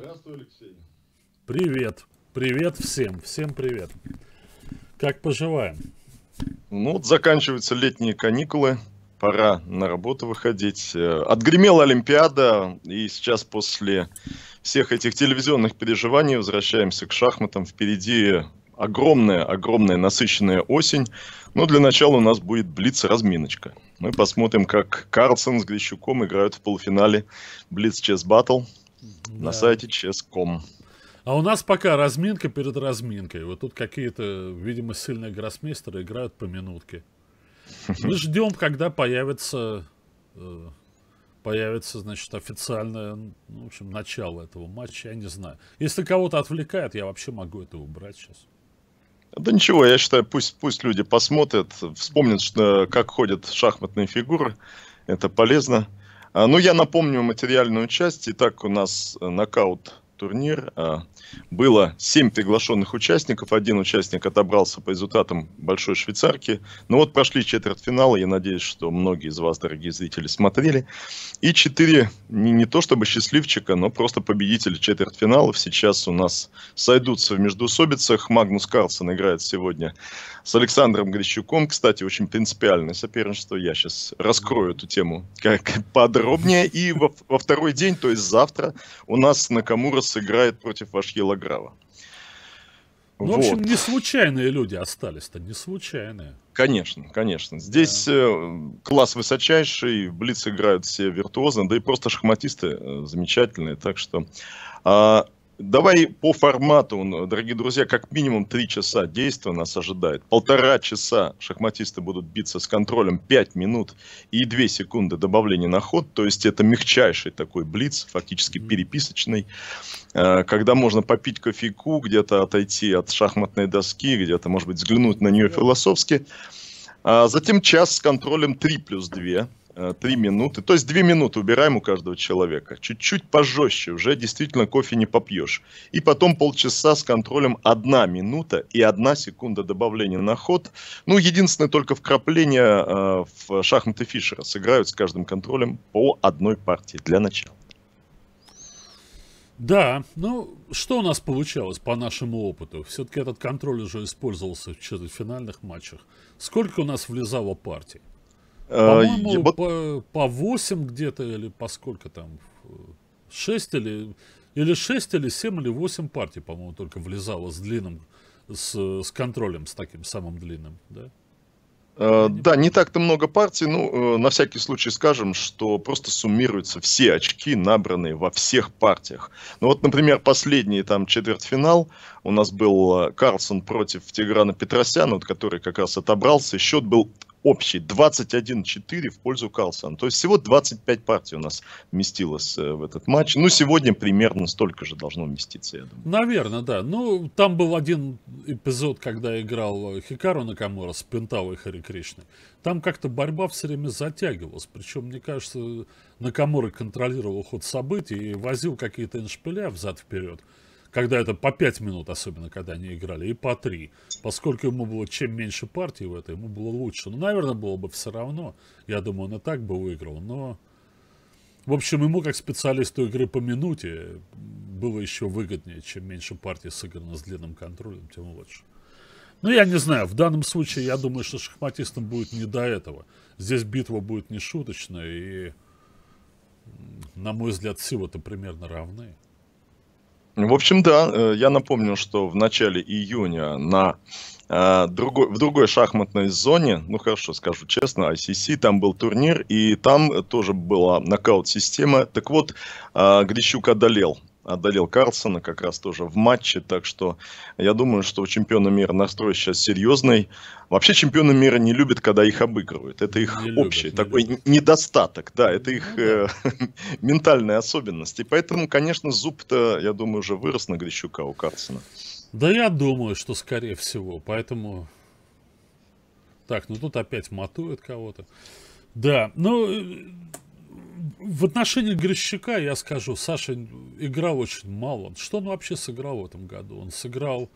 Здравствуй, Алексей. Привет. Привет всем. Всем привет. Как поживаем? Ну, вот заканчиваются летние каникулы. Пора на работу выходить. Э, отгремела Олимпиада, и сейчас после всех этих телевизионных переживаний возвращаемся к шахматам. Впереди огромная, огромная насыщенная осень. Но для начала у нас будет блиц-разминочка. Мы посмотрим, как Карлсон с Грищуком играют в полуфинале Блиц Чес Battle. Да. На сайте chess.com. А у нас пока разминка перед разминкой. Вот тут какие-то, видимо, сильные гроссмейстеры играют по минутке. Мы ждем, когда появится, э, появится, значит, официальное, ну, в общем, начало этого матча, я не знаю. Если кого-то отвлекает, я вообще могу это убрать сейчас. Да ничего, я считаю, пусть, пусть люди посмотрят, вспомнят, что, как ходят шахматные фигуры. Это полезно. А, ну, я напомню материальную часть. Итак, у нас э, нокаут турнир. А, было 7 приглашенных участников. Один участник отобрался по результатам Большой Швейцарки. Ну вот прошли четвертьфиналы. Я надеюсь, что многие из вас, дорогие зрители, смотрели. И 4, не, не то чтобы счастливчика, но просто победители четвертьфиналов. Сейчас у нас сойдутся в междуусобицах. Магнус Карлсон играет сегодня с Александром Грищуком. Кстати, очень принципиальное соперничество. Я сейчас раскрою эту тему как подробнее. И во, во второй день, то есть завтра, у нас Накамура сыграет против Вашьела Грава. Ну, вот. в общем, не случайные люди остались-то, не случайные. Конечно, конечно. Здесь да. Э, класс высочайший, блиц играют все виртуозно, да и просто шахматисты э, замечательные. Так что а, Давай по формату, ну, дорогие друзья, как минимум три часа действия нас ожидает. Полтора часа шахматисты будут биться с контролем пять минут и две секунды добавления на ход. То есть это мягчайший такой блиц, фактически переписочный, э, когда можно попить кофейку, где-то отойти от шахматной доски, где-то, может быть, взглянуть на нее философски. А затем час с контролем 3 плюс 2. Э, три минуты, то есть две минуты убираем у каждого человека. Чуть-чуть пожестче, уже действительно кофе не попьешь. И потом полчаса с контролем одна минута и одна секунда добавления на ход. Ну, единственное только вкрапление э, в шахматы Фишера. Сыграют с каждым контролем по одной партии для начала. Да, ну что у нас получалось по нашему опыту? Все-таки этот контроль уже использовался в четвертьфинальных матчах. Сколько у нас влезало партий? Э, по-моему, Ебо... по, по 8 где-то или по сколько там? 6 э, или, или 6 или 7 или 8 партий, по-моему, только влезало с длинным, с, с контролем, с таким самым длинным, да? Э, да, не так-то много партий, ну, на всякий случай скажем, что просто суммируются все очки, набранные во всех партиях. Ну вот, например, последний там четвертьфинал у нас был Карлсон против Тиграна Петросяна, вот, который как раз отобрался, счет был общий 21-4 в пользу Карлсона. То есть всего 25 партий у нас вместилось э, в этот матч. Ну, сегодня примерно столько же должно вместиться, я думаю. Наверное, да. Ну, там был один эпизод, когда играл э, Хикару Накамура с Пентавой Хари Кришной. Там как-то борьба все время затягивалась. Причем, мне кажется, Накамура контролировал ход событий и возил какие-то эншпиля взад-вперед когда это по 5 минут, особенно когда они играли, и по 3. Поскольку ему было чем меньше партий в этой, ему было лучше. Ну, наверное, было бы все равно. Я думаю, он и так бы выиграл. Но, в общем, ему как специалисту игры по минуте было еще выгоднее, чем меньше партий сыграно с длинным контролем, тем лучше. Ну, я не знаю, в данном случае я думаю, что шахматистам будет не до этого. Здесь битва будет не шуточная, и, на мой взгляд, силы-то примерно равны. В общем, да, э, я напомню, что в начале июня на э, другой, в другой шахматной зоне, ну хорошо, скажу честно, ICC, там был турнир, и там тоже была нокаут-система. Так вот, э, Грищук одолел одолел Карлсона как раз тоже в матче, так что я думаю, что у чемпиона мира настрой сейчас серьезный. Вообще чемпионы мира не любят, когда их обыгрывают. Это их не общий любят, такой не недостаток, да, это ну их э, ментальная особенность. И поэтому, конечно, зуб-то, я думаю, уже вырос на Грищука у Карлсона. Да я думаю, что скорее всего, поэтому... Так, ну тут опять матует кого-то. Да, ну, э, в отношении Грещика я скажу, Саша играл очень мало. Что он вообще сыграл в этом году? Он сыграл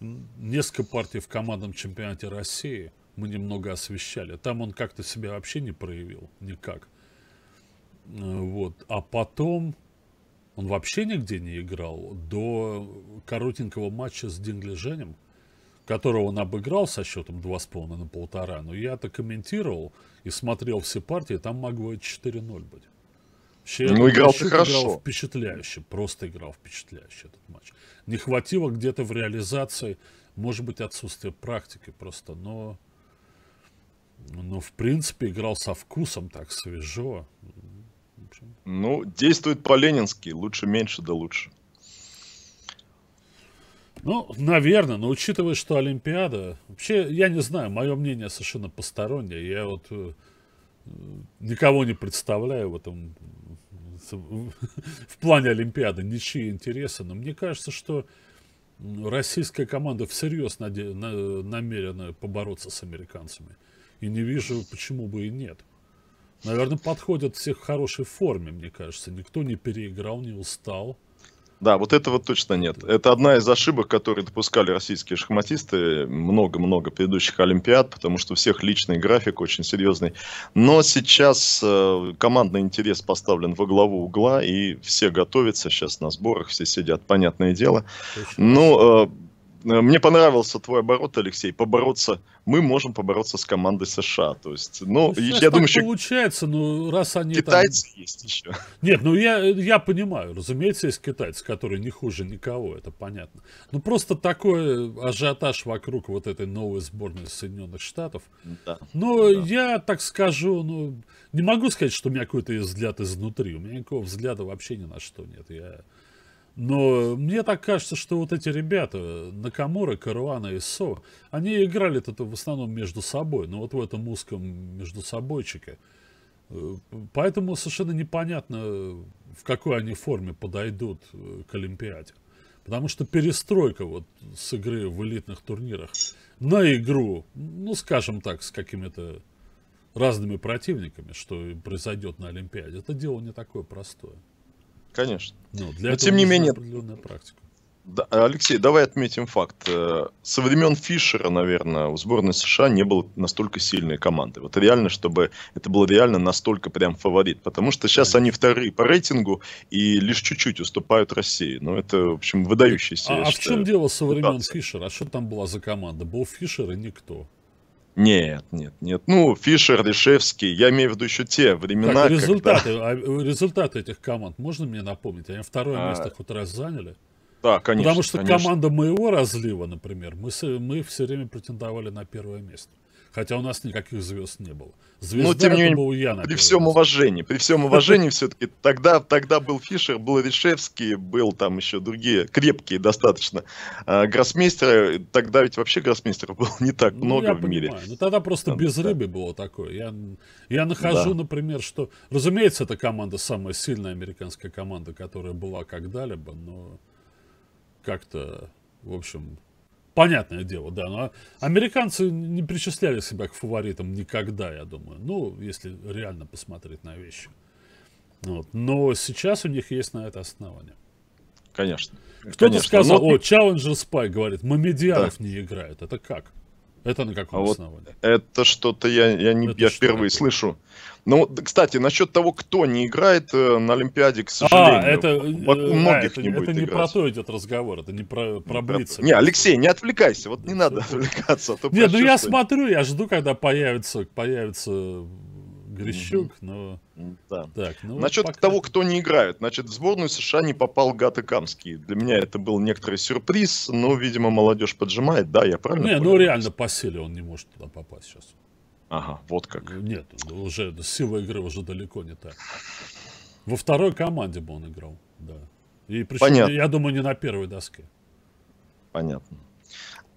несколько партий в командном чемпионате России. Мы немного освещали. Там он как-то себя вообще не проявил. Никак. Вот. А потом он вообще нигде не играл. До коротенького матча с Динглиженем которого он обыграл со счетом 2,5 на полтора, но я это комментировал и смотрел все партии, там могло быть 4-0 быть. Вообще, ну, играл ты хорошо. Играл впечатляюще, просто играл впечатляюще этот матч. Не хватило где-то в реализации, может быть, отсутствие практики просто, но... Но, в принципе, играл со вкусом так свежо. Ну, действует по-ленински. Лучше меньше, да лучше. Ну, наверное, но учитывая, что Олимпиада... Вообще, я не знаю, мое мнение совершенно постороннее. Я вот э, никого не представляю в этом... В плане Олимпиады ничьи интересы. Но мне кажется, что российская команда всерьез наде... на... намерена побороться с американцами. И не вижу, почему бы и нет. Наверное, подходят все в хорошей форме, мне кажется. Никто не переиграл, не устал. Да, вот этого точно нет. Это одна из ошибок, которые допускали российские шахматисты много-много предыдущих Олимпиад, потому что у всех личный график очень серьезный. Но сейчас э, командный интерес поставлен во главу угла, и все готовятся сейчас на сборах, все сидят, понятное дело. Ну, э, Э, мне понравился твой оборот, Алексей, побороться. Мы можем побороться с командой США. То есть, ну, ну я думаю, что... Получается, ну, раз они Китайцы там... есть еще. Нет, ну, я, я понимаю, разумеется, есть китайцы, которые не хуже никого, это понятно. Ну, просто такой ажиотаж вокруг вот этой новой сборной Соединенных Штатов. Да. Но ну, да. я, так скажу, ну, не могу сказать, что у меня какой-то взгляд изнутри. У меня никакого взгляда вообще ни на что нет. Я но мне так кажется, что вот эти ребята, Накамура, Каруана и Со, они играли это в основном между собой, но ну, вот в этом узком между собойчике. Э, поэтому совершенно непонятно, в какой они форме подойдут э, к Олимпиаде. Потому что перестройка вот с игры в элитных турнирах на игру, ну, скажем так, с какими-то разными противниками, что произойдет на Олимпиаде, это дело не такое простое. Конечно. Ну, для Но тем не менее... Определенная практика. Да, Алексей, давай отметим факт. Э, со времен Фишера, наверное, у сборной США не было настолько сильной команды. Вот реально, чтобы это было реально настолько прям фаворит. Потому что сейчас они вторые по рейтингу и лишь чуть-чуть уступают России. Ну, это, в общем, выдающийся. А, а в чем дело со времен Фишера? А что там была за команда? Был Фишер и никто. Нет, нет, нет. Ну, Фишер, Решевский, я имею в виду еще те времена. Так, результаты, когда... результаты этих команд можно мне напомнить? Они второе а... место хоть раз заняли? Да, конечно. Потому что конечно. команда моего разлива, например, мы, мы все время претендовали на первое место хотя у нас никаких звезд не было. Ну, Звезда Но, тем не менее, был при первый. всем уважении, при всем уважении все-таки тогда, тогда был Фишер, был Решевский, был там еще другие крепкие достаточно а, гроссмейстеры. Тогда ведь вообще гроссмейстеров было не так ну, много в мире. Ну, тогда просто там, без да. рыбы было такое. Я, я нахожу, да. например, что, разумеется, эта команда самая сильная американская команда, которая была когда-либо, но как-то, в общем, понятное дело, да. Но американцы не причисляли себя к фаворитам никогда, я думаю. Ну, если реально посмотреть на вещи. Вот. Но сейчас у них есть на это основание. Конечно. Кто-то сказал, но... о, Challenger Spy, говорит, Мамедиаров да. не играют. Это как? Это на каком а вот основании? Это что-то я, я, не, это я впервые такое? слышу. Ну, кстати, насчет того, кто не играет э, на Олимпиаде, к сожалению, а, это, вот у э, многих а, это, не будет Это не играть. про то идет разговор, это не про, про не Блица. Не, Алексей, не отвлекайся, вот не надо отвлекаться. А Нет, ну я смотрю, я жду, когда появится, появится Грищук, но... Да. Так, ну Насчет пока... того, кто не играет. Значит, в сборную США не попал Гата Камский. Для меня это был некоторый сюрприз, но, видимо, молодежь поджимает, да, я правильно Не, ну понимаю? ну реально по силе он не может туда попасть сейчас. Ага, вот как. Ну, нет, ну, уже сила игры уже далеко не так. Во второй команде бы он играл, да. И причем, Понятно. я думаю, не на первой доске. Понятно.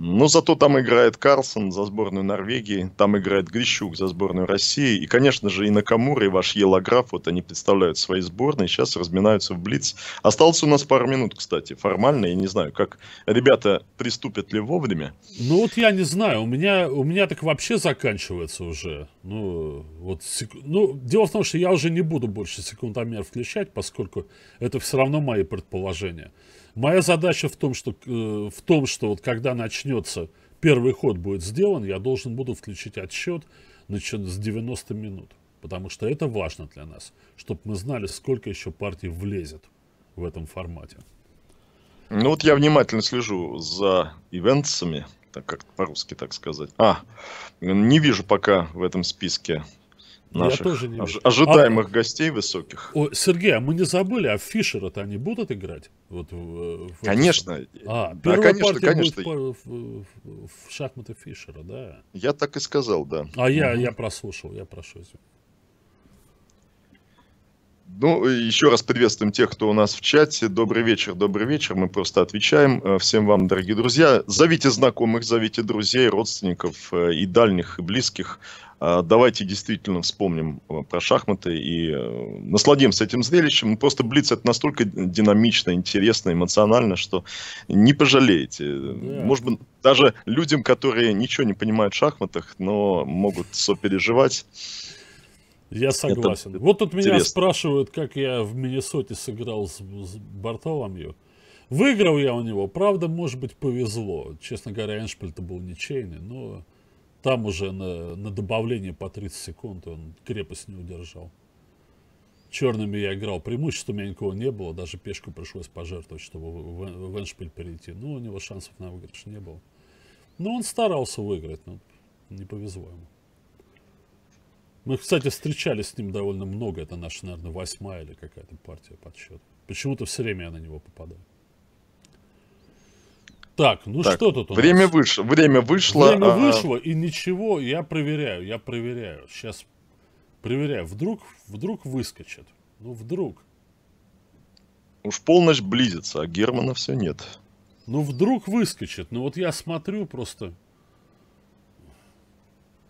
Ну, зато там играет Карлсон за сборную Норвегии, там играет Грищук за сборную России. И, конечно же, и Накамура, и ваш Елаграф, вот они представляют свои сборные, сейчас разминаются в Блиц. Осталось у нас пару минут, кстати, формально, я не знаю, как ребята приступят ли вовремя. Ну вот я не знаю, у меня, у меня так вообще заканчивается уже. Ну, вот, сек... ну, дело в том, что я уже не буду больше секундомер включать, поскольку это все равно мои предположения. Моя задача в том, что, э, в том, что вот когда начнется первый ход будет сделан, я должен буду включить отсчет значит, с 90 минут. Потому что это важно для нас, чтобы мы знали, сколько еще партий влезет в этом формате. Ну вот я внимательно слежу за ивентсами, так как по-русски так сказать. А, не вижу пока в этом списке наших Я тоже не ожи- ожидаемых а, гостей высоких. О, Сергей, а мы не забыли, а Фишера-то они будут играть? Вот в, в конечно. Этом... А, да, конечно, конечно. Будет в, в, в шахматы Фишера, да? Я так и сказал, да. А я, я прослушал, я прошу. Ну, еще раз приветствуем тех, кто у нас в чате. Добрый вечер, добрый вечер. Мы просто отвечаем э, всем вам, дорогие друзья. Зовите знакомых, зовите друзей, родственников э, и дальних, и близких. Э, давайте действительно вспомним про шахматы и насладимся этим зрелищем. Просто Блиц это настолько динамично, интересно, эмоционально, что не пожалеете. Yeah. Может быть, даже людям, которые ничего не понимают в шахматах, но могут сопереживать, я согласен. Это, вот тут интересно. меня спрашивают, как я в Миннесоте сыграл с, с Бартоломью. Выиграл я у него, правда, может быть, повезло. Честно говоря, Эншпиль-то был ничейный, но там уже на, на добавление по 30 секунд он крепость не удержал. Черными я играл, преимущества у меня никого не было, даже пешку пришлось пожертвовать, чтобы в, в Эншпиль перейти. Но у него шансов на выигрыш не было. Но он старался выиграть, но не повезло ему. Мы, кстати, встречались с ним довольно много. Это наша, наверное, восьмая или какая-то партия подсчет. Почему-то все время я на него попадаю. Так, ну так, что тут у время нас? Вышло, время вышло. Время а... вышло, и ничего, я проверяю, я проверяю. Сейчас проверяю. Вдруг, вдруг выскочит. Ну, вдруг. Уж ну, полночь близится, а Германа все нет. Ну, вдруг выскочит. Ну, вот я смотрю просто,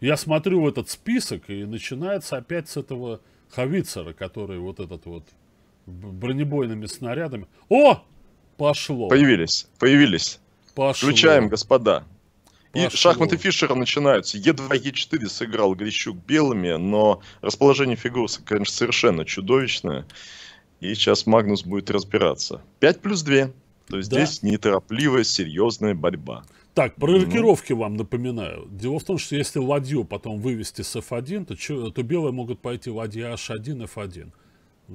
я смотрю в этот список, и начинается опять с этого Хавицера, который вот этот вот бронебойными снарядами. О! Пошло. Появились, появились. Пошло. Включаем, господа. И Пошло. шахматы Фишера начинаются. Е2, Е4 сыграл Грищук белыми, но расположение фигур, конечно, совершенно чудовищное. И сейчас Магнус будет разбираться. 5 плюс 2. То есть да. здесь неторопливая, серьезная борьба. Так, про ну. рокировки ну. вам напоминаю. Дело в том, что если ладью потом вывести с F1, то, че, то белые могут пойти ладья H1, F1,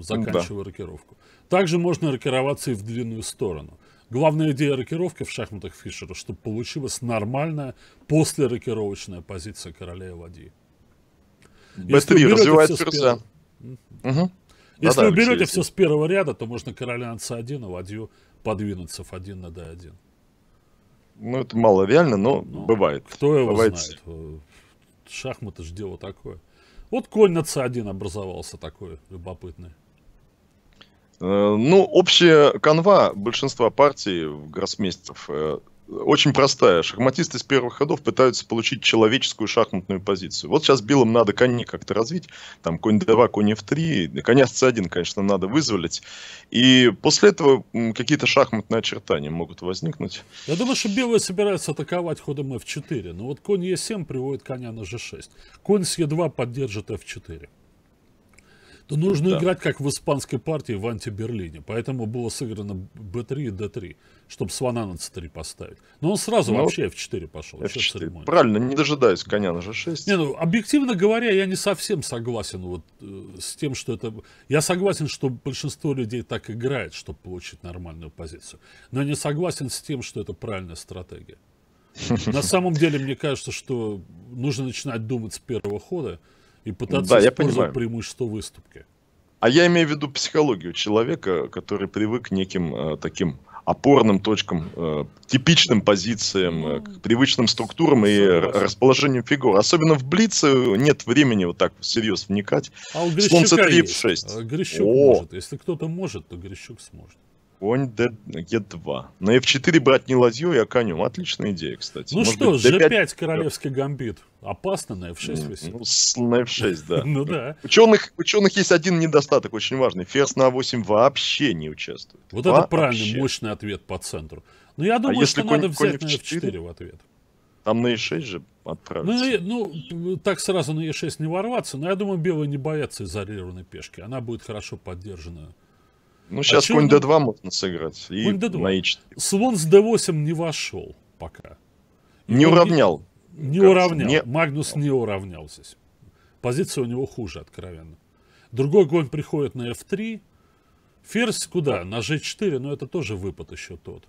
заканчивая да. рокировку. Также можно рокироваться и в длинную сторону. Главная идея рокировки в шахматах Фишера, чтобы получилась нормальная послерокировочная позиция короля и ладьи. B3 развивает ферзя. Угу. Если да, вы берете все с первого ряда, то можно короля на c1, а ладью подвинуть f1 на d1. Ну, это мало реально, но ну, бывает. Кто его бывает. знает? Э, шахматы же дело такое. Вот конь на c1 образовался такой любопытный. Э, ну, общая канва большинства партий гроссмейстеров э, очень простая. Шахматисты с первых ходов пытаются получить человеческую шахматную позицию. Вот сейчас белым надо коней как-то развить. Там конь d2, конь f3. Коня c1, конечно, надо вызволить. И после этого какие-то шахматные очертания могут возникнуть. Я думаю, что белые собираются атаковать ходом f4. Но вот конь e7 приводит коня на g6. Конь с e2 поддержит f4 то нужно да. играть как в испанской партии в антиберлине. Поэтому было сыграно b3 и d3, чтобы слона на c3 поставить. Но он сразу ну, вообще f4 пошел. F4. Правильно, не дожидаясь коня на g6. Не, ну, объективно говоря, я не совсем согласен вот, э, с тем, что это... Я согласен, что большинство людей так играет, чтобы получить нормальную позицию. Но я не согласен с тем, что это правильная стратегия. На самом деле, мне кажется, что нужно начинать думать с первого хода и пытаться да, использовать преимущество выступки. А я имею в виду психологию человека, который привык к неким э, таким опорным точкам, э, типичным позициям, э, к привычным структурам и расположением фигур. Особенно в Блице нет времени вот так всерьез вникать. А у Грищука Солнце 3 в 6. Э, Грищук О! может. Если кто-то может, то Грищук сможет. Конь Е2. На F4 брать не ладью и конем. Отличная идея, кстати. Ну Может что, быть, G5, G5 королевский гамбит. Опасно на F6 ну, висит. Ну, на F6, да. ну да. Ученых, ученых есть один недостаток очень важный. Ферзь на А8 вообще не участвует. Вот вообще. это правильный, мощный ответ по центру. Но ну, я а думаю, а если что конь, надо взять конь F4? на F4 в ответ. Там на Е6 же отправиться. Ну, ну, так сразу на Е6 не ворваться, но я думаю, белые не боятся изолированной пешки. Она будет хорошо поддержана ну, а сейчас а конь D2 он... можно сыграть. И конь D2. На E4. Типа. Слон с D8 не вошел пока. И не уравнял. Не кажется, уравнял. Не... Магнус не уравнял здесь. Позиция у него хуже, откровенно. Другой конь приходит на F3. Ферзь куда? На G4, но это тоже выпад еще тот.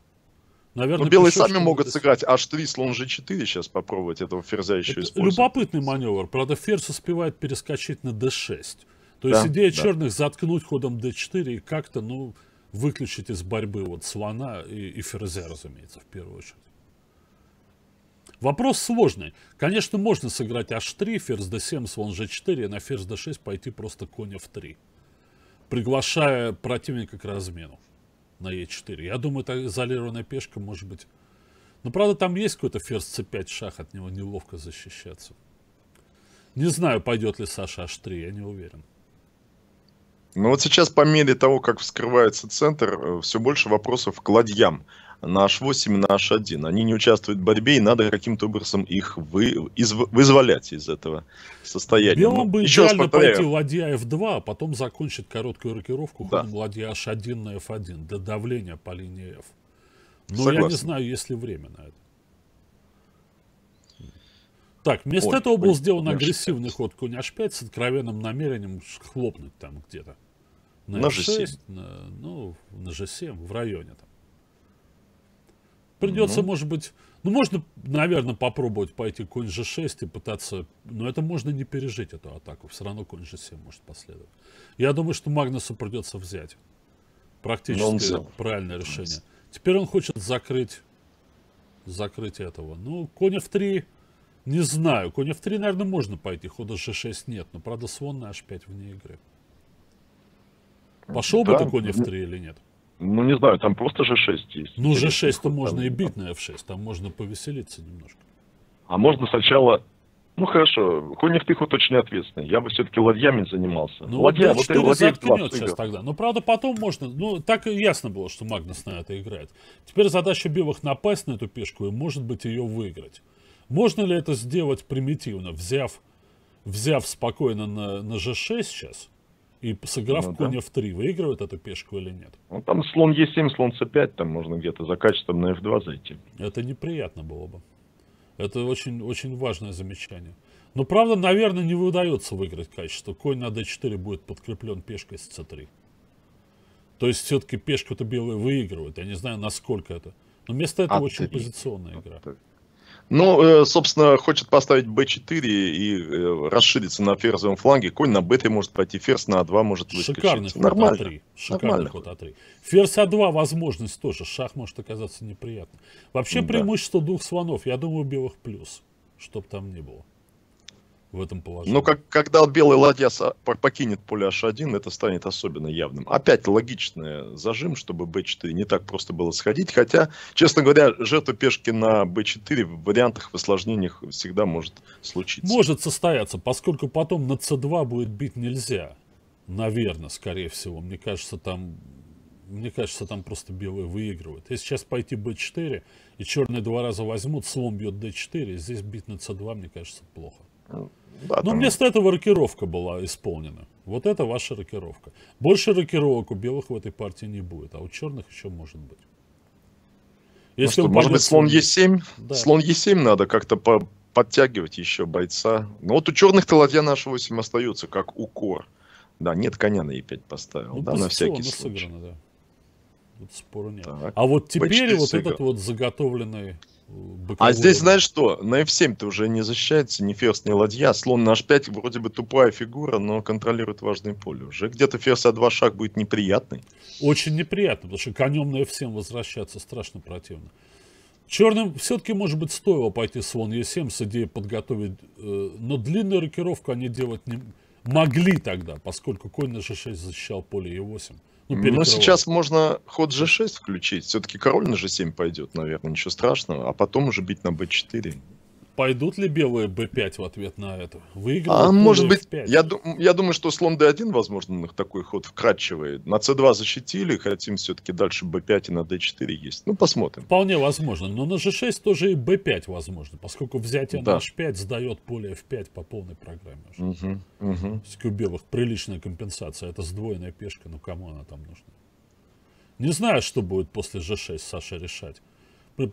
Наверное, но ну, белые сами могут сыграть h3, слон g4, сейчас попробовать этого ферзя еще это использовать. Любопытный маневр. Правда, ферзь успевает перескочить на d6. То да, есть идея да. черных заткнуть ходом d4 и как-то, ну, выключить из борьбы вот слона и, и ферзя, разумеется, в первую очередь. Вопрос сложный. Конечно, можно сыграть h3, ферзь d7, слон g4, и на ферзь d6 пойти просто конь f3, приглашая противника к размену на e4. Я думаю, это изолированная пешка может быть... Но, правда, там есть какой-то ферзь c5 шах, от него неловко защищаться. Не знаю, пойдет ли Саша h3, я не уверен. Ну вот сейчас по мере того, как вскрывается центр, э, все больше вопросов к ладьям на H8 и на H1. Они не участвуют в борьбе, и надо каким-то образом их вы, из, вызволять из этого состояния. Белым ну, бы еще идеально пойти ладья F2, а потом закончить короткую рокировку да. ходом ладья H1 на F1 для давления по линии F. Но Согласен. я не знаю, есть ли время на это. Так, вместо Ой, этого был сделан агрессивный ход конь h5 с откровенным намерением хлопнуть там где-то на, на F6, На, ну, на G7 в районе там. Придется, ну. может быть, ну, можно, наверное, попробовать пойти конь G6 и пытаться, но это можно не пережить, эту атаку, все равно конь G7 может последовать. Я думаю, что Магнусу придется взять. Практически правильное решение. Теперь он хочет закрыть, закрыть этого. Ну, конь F3, не знаю, конь F3, наверное, можно пойти, хода G6 нет, но, правда, слон на H5 вне игры. Пошел да, бы ты конь F3 или нет? Ну, не знаю, там просто G6 есть. Ну, G6-то можно и бить на F6, там можно повеселиться немножко. А можно сначала... Ну, хорошо, конь F3 очень ответственный. Я бы все-таки ладьями занимался. Ну, ладья, вот это ладья заткнет сейчас тогда. Но, ну, правда, потом можно... Ну, так и ясно было, что Магнус на это играет. Теперь задача белых напасть на эту пешку и, может быть, ее выиграть. Можно ли это сделать примитивно, взяв, взяв спокойно на, на G6 сейчас? И сыграв ну, коня да. в 3, выигрывает эту пешку или нет? Ну, там слон Е7, слон С5, там можно где-то за качеством на F2 зайти. Это неприятно было бы. Это очень, очень важное замечание. Но, правда, наверное, не выдается выиграть качество. Конь на d4 будет подкреплен пешкой с c3. То есть, все-таки пешку-то белые выигрывают. Я не знаю, насколько это. Но вместо этого а очень позиционная игра. А ну, э, собственно, хочет поставить b4 и э, расшириться на ферзовом фланге. Конь на b3 может пойти, ферзь на a2 а может выскочить. Шикарный ход Нормально. А3. Шикарный ход а3. Ферзь а2 возможность тоже. Шах может оказаться неприятным. Вообще ну преимущество да. двух слонов. Я думаю, белых плюс. Чтоб там не было в этом положении. Но как, когда белый ладья покинет поле h1, это станет особенно явным. Опять логичный зажим, чтобы b4 не так просто было сходить. Хотя, честно говоря, жертва пешки на b4 в вариантах, в осложнениях всегда может случиться. Может состояться, поскольку потом на c2 будет бить нельзя. Наверное, скорее всего. Мне кажется, там мне кажется, там просто белые выигрывают. Если сейчас пойти b4, и черные два раза возьмут, слон бьет d4, здесь бить на c2, мне кажется, плохо. Да, ну, там... вместо этого рокировка была исполнена. Вот это ваша рокировка. Больше рокировок у белых в этой партии не будет, а у черных еще может быть. Ну Если ну что, может быть, слон Е7? Да. Слон Е7 надо как-то по подтягивать еще бойца. Но ну вот у черных-то ладья наш 8 остается, как укор. Да, нет, коня на Е5 поставил, ну, да, на всякий случай. Сыграно, да. Тут спору нет. Так, а вот теперь вот сыграл. этот вот заготовленный а здесь знаешь что? На F7 ты уже не защищается ни ферзь, ни ладья. Слон на H5 вроде бы тупая фигура, но контролирует важное поле. Уже где-то ферзь А2 шаг будет неприятный. Очень неприятно, потому что конем на F7 возвращаться страшно противно. Черным все-таки, может быть, стоило пойти слон Е7 с идеей подготовить, э, но длинную рокировку они делать не могли тогда, поскольку конь на G6 защищал поле Е8. Ну, сейчас можно ход g6 включить. Все-таки король на g7 пойдет, наверное, ничего страшного. А потом уже бить на b4. Пойдут ли белые b5 в ответ на это? Выиграют а может быть, 5 я, я думаю, что слон d1, возможно, у такой ход вкрадчивый. На c2 защитили, хотим все-таки дальше b5 и на d4 есть. Ну, посмотрим. Вполне возможно, но на g6 тоже и b5 возможно, поскольку взятие да. на h5 сдает поле f5 по полной программе. Уже. Угу, угу. у белых приличная компенсация, это сдвоенная пешка, ну кому она там нужна? Не знаю, что будет после g6 Саша решать.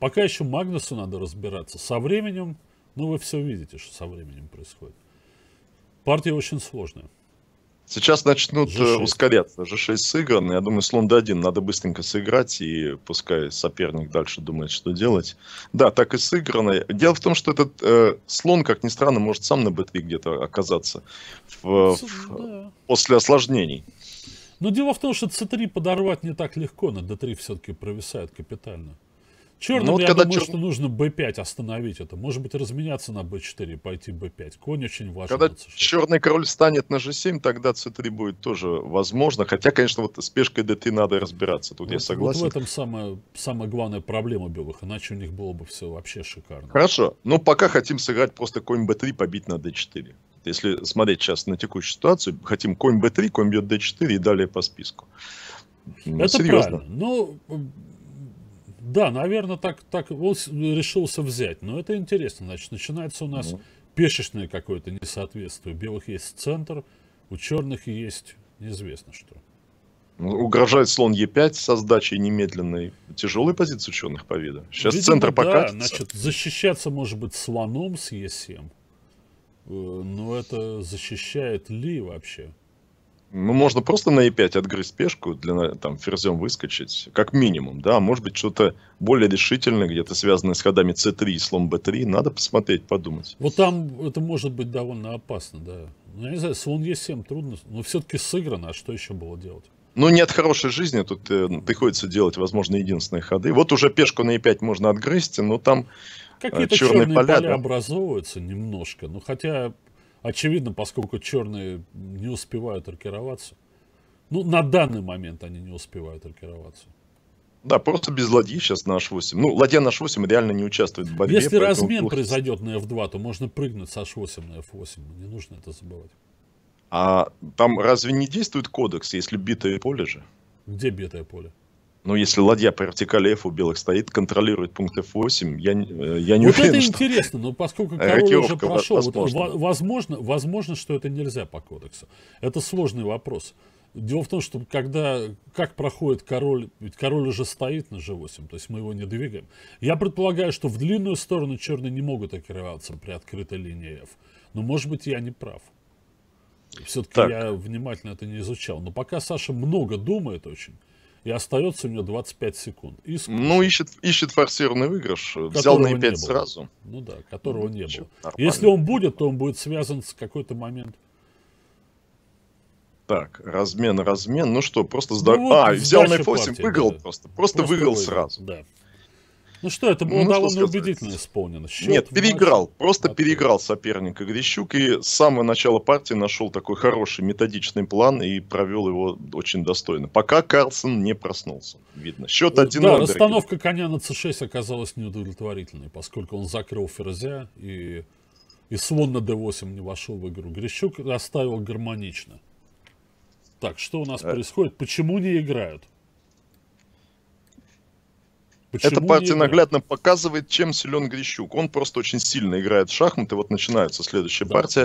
Пока еще Магнусу надо разбираться. Со временем ну, вы все видите, что со временем происходит. Партия очень сложная. Сейчас начнут G6. Э, ускоряться. же 6 сыгран. Я думаю, слон D1 надо быстренько сыграть, и пускай соперник дальше думает, что делать. Да, так и сыграно. Дело в том, что этот э, слон, как ни странно, может сам на B3 где-то оказаться в, в, да. после осложнений. Но дело в том, что C3 подорвать не так легко, на D3 все-таки провисает капитально. Черным, ну, вот я когда думаю, чер... что нужно B5 остановить это. Может быть, разменяться на B4 и пойти B5. Конь очень важен. Когда черный король станет на G7, тогда C3 будет тоже возможно. Хотя, конечно, вот с пешкой D3 надо разбираться. Тут вот, я согласен. Вот в этом самая, самая главная проблема белых. Иначе у них было бы все вообще шикарно. Хорошо. но ну, пока хотим сыграть просто конь B3, побить на D4. Если смотреть сейчас на текущую ситуацию, хотим конь B3, конь бьет D4 и далее по списку. это серьезно. правильно. Ну, да, наверное, так, так он решился взять. Но это интересно. Значит, начинается у нас ну. пешечное какое-то несоответствие. У белых есть центр, у черных есть неизвестно что. Ну, угрожает слон Е5 со сдачей немедленной. Тяжелая позиция ученых по виду. Сейчас Видимо, центр пока. Да, значит, защищаться может быть слоном с Е7. Э, но это защищает ли вообще? Ну, можно просто на e5 отгрызть пешку, для, там, ферзем выскочить, как минимум, да. Может быть, что-то более решительное, где-то связанное с ходами c3 и слом b3. Надо посмотреть, подумать. Вот там это может быть довольно опасно, да. Ну, я не знаю, слон e7 трудно, но все-таки сыграно, а что еще было делать? Ну, нет хорошей жизни, тут э, приходится делать, возможно, единственные ходы. Вот уже пешку на e5 можно отгрызть, но там Какие-то э, черные, черные поля, поля да? образовываются немножко. Ну, хотя Очевидно, поскольку черные не успевают аркироваться. Ну, на данный момент они не успевают аркироваться. Да, просто без ладьи сейчас на h8. Ну, ладья на h8 реально не участвует в борьбе. Если размен плохо... произойдет на f2, то можно прыгнуть с h8 на f8. Не нужно это забывать. А там разве не действует кодекс, если битое поле же? Где битое поле? Ну, если ладья по вертикали F у белых стоит, контролирует пункт F8, я, э, я не вот уверен, это что... интересно, но поскольку король уже прошел, возможно. Вот, возможно, возможно, что это нельзя по кодексу. Это сложный вопрос. Дело в том, что когда, как проходит король, ведь король уже стоит на G8, то есть мы его не двигаем. Я предполагаю, что в длинную сторону черные не могут окрываться при открытой линии F. Но, может быть, я не прав. Все-таки я внимательно это не изучал. Но пока Саша много думает очень, и остается у него 25 секунд. Иск... Ну, ищет, ищет форсированный выигрыш. Которого Взял на e сразу. Ну да, которого ну, не было. Нормально. Если он будет, то он будет связан с какой-то момент. Так, размен, размен. Ну что, просто сдал. Ну, вот, а, взял на F8, выиграл да. просто. Просто, просто выиграл, выиграл сразу. Да. Ну что, это было ну, довольно убедительно исполнено. Счет Нет, переиграл, матче. просто Отлично. переиграл соперника Грищук и с самого начала партии нашел такой хороший методичный план и провел его очень достойно. Пока Карлсон не проснулся, видно. Счет э, один. Да, расстановка коня на c6 оказалась неудовлетворительной, поскольку он закрыл ферзя и, и слон на d8 не вошел в игру. Грищук расставил гармонично. Так, что у нас да. Э. происходит? Почему не играют? Почему Эта партия наглядно показывает, чем силен Грищук. Он просто очень сильно играет в шахматы. Вот начинается следующая да. партия.